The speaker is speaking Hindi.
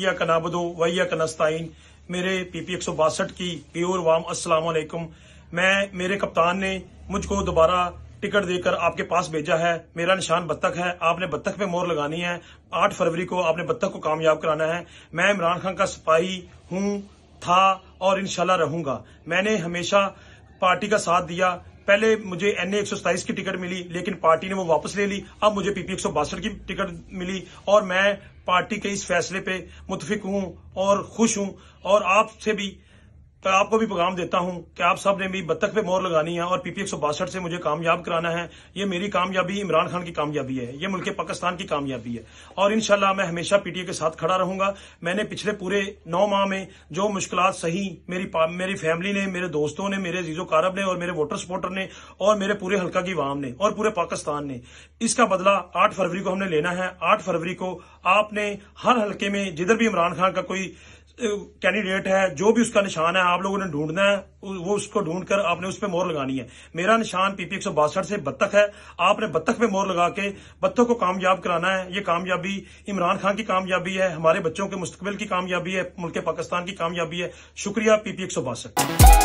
यक नाबदो वयक नस्ताइन मेरे पीपी एक सौ बासठ की प्योर वाम असलम मैं मेरे कप्तान ने मुझको दोबारा टिकट देकर आपके पास भेजा है मेरा निशान बत्तख है आपने बत्तख पे मोर लगानी है आठ फरवरी को आपने बत्तख को कामयाब कराना है मैं इमरान खान का सिपाही हूं था और इनशाला रहूंगा मैंने हमेशा पार्टी का साथ दिया पहले मुझे एनए एक की टिकट मिली लेकिन पार्टी ने वो वापस ले ली अब मुझे पीपी एक की टिकट मिली और मैं पार्टी के इस फैसले पे मुतफिक हूं और खुश हूं और आपसे भी तो आपको भी पैगाम देता हूं कि आप सब ने भी बत्तख पे मोर लगानी है और पीपी एक से मुझे कामयाब कराना है ये मेरी कामयाबी इमरान खान की कामयाबी है ये मुल्क पाकिस्तान की कामयाबी है और इनशाला मैं हमेशा पीटीए के साथ खड़ा रहूंगा मैंने पिछले पूरे नौ माह में जो मुश्किल सही मेरी मेरी फैमिली ने मेरे दोस्तों ने मेरे जीजो कारब ने और मेरे वोटर सपोर्टर ने और मेरे पूरे हल्का की वाम ने और पूरे पाकिस्तान ने इसका बदला आठ फरवरी को हमने लेना है आठ फरवरी को आपने हर हल्के में जिधर भी इमरान खान का कोई कैंडिडेट है जो भी उसका निशान है आप लोगों ने ढूंढना है वो उसको ढूंढकर आपने उस पर मोर लगानी है मेरा निशान पीपी एक सौ बासठ से बत्तख है आपने बत्तख पे मोर लगा के बत्तख को कामयाब कराना है ये कामयाबी इमरान खान की कामयाबी है हमारे बच्चों के मुस्तबिल की कामयाबी है मुल्क पाकिस्तान की कामयाबी है शुक्रिया पीपी एक सौ बासठ